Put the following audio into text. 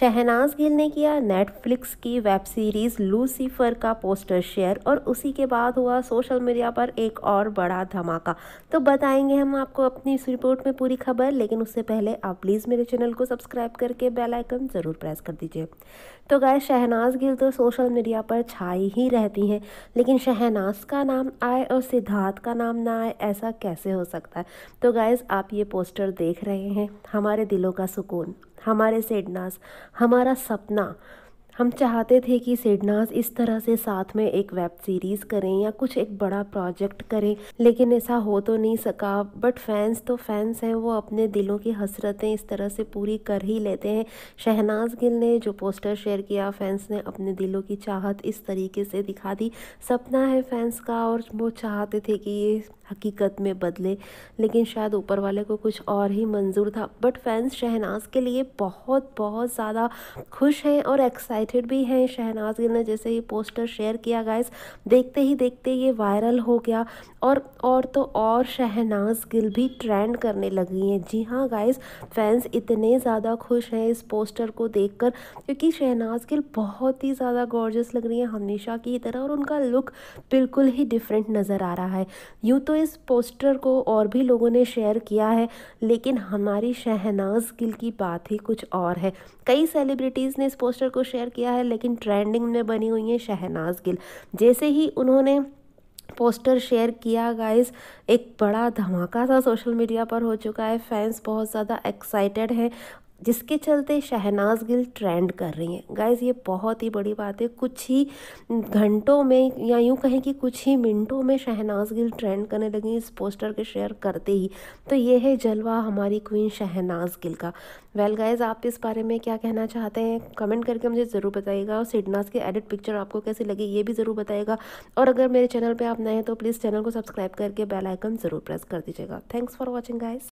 शहनाज गिल ने किया नेटफ्लिक्स की वेब सीरीज लूसीफर का पोस्टर शेयर और उसी के बाद हुआ सोशल मीडिया पर एक और बड़ा धमाका तो बताएंगे हम आपको अपनी इस रिपोर्ट में पूरी खबर लेकिन उससे पहले आप प्लीज़ मेरे चैनल को सब्सक्राइब करके बेल आइकन ज़रूर प्रेस कर दीजिए तो गाय शहनाज गिल तो सोशल मीडिया पर छाई ही रहती हैं लेकिन शहनाज का नाम आए और सिद्धार्थ का नाम ना आए ऐसा कैसे हो सकता है तो गाइज़ आप ये पोस्टर देख रहे हैं हमारे दिलों का सुकून हमारे सेडनास हमारा सपना हम चाहते थे कि सिडनाज इस तरह से साथ में एक वेब सीरीज़ करें या कुछ एक बड़ा प्रोजेक्ट करें लेकिन ऐसा हो तो नहीं सका बट फैंस तो फैंस हैं वो अपने दिलों की हसरतें इस तरह से पूरी कर ही लेते हैं शहनाज गिल ने जो पोस्टर शेयर किया फैंस ने अपने दिलों की चाहत इस तरीके से दिखा दी सपना है फैंस का और वो चाहते थे कि ये हकीकत में बदले लेकिन शायद ऊपर वाले को कुछ और ही मंजूर था बट फैंस शहनाज के लिए बहुत बहुत ज़्यादा खुश हैं और एक्साइट एक्साइटेड भी हैं शहनाज गिल ने जैसे ये पोस्टर शेयर किया गाइस देखते ही देखते ये वायरल हो गया और और तो और शहनाज गिल भी ट्रेंड करने लगी हैं जी हाँ गाइस फैंस इतने ज़्यादा खुश हैं इस पोस्टर को देखकर क्योंकि शहनाज गिल बहुत ही ज़्यादा गॉर्जस लग रही हैं हमेशा की तरह और उनका लुक बिल्कुल ही डिफरेंट नज़र आ रहा है यूँ तो इस पोस्टर को और भी लोगों ने शेयर किया है लेकिन हमारी शहनाज गिल की बात ही कुछ और है कई सेलिब्रिटीज़ ने इस पोस्टर को शेयर किया किया है लेकिन ट्रेंडिंग में बनी हुई है शहनाज गिल जैसे ही उन्होंने पोस्टर शेयर किया गाइस एक बड़ा धमाका सा सोशल मीडिया पर हो चुका है फैंस बहुत ज़्यादा एक्साइटेड हैं जिसके चलते शहनाज गिल ट्रेंड कर रही हैं गाइज ये बहुत ही बड़ी बात है कुछ ही घंटों में या यूँ कहें कि कुछ ही मिनटों में शहनाज गिल ट्रेंड करने लगी इस पोस्टर के शेयर करते ही तो ये है जलवा हमारी क्वीन शहनाज गिल का वेल well गाइज आप इस बारे में क्या कहना चाहते हैं कमेंट करके मुझे ज़रूर बताइएगा और सिडनास की एडिट पिक्चर आपको कैसी लगी ये भी ज़रूर बताएगा और अगर मेरे चैनल पर आप नए हैं तो प्लीज़ चैनल को सब्सक्राइब करके बेल आइकन ज़रूर प्रेस कर दीजिएगा थैंक्स फॉर वॉचिंग गाइज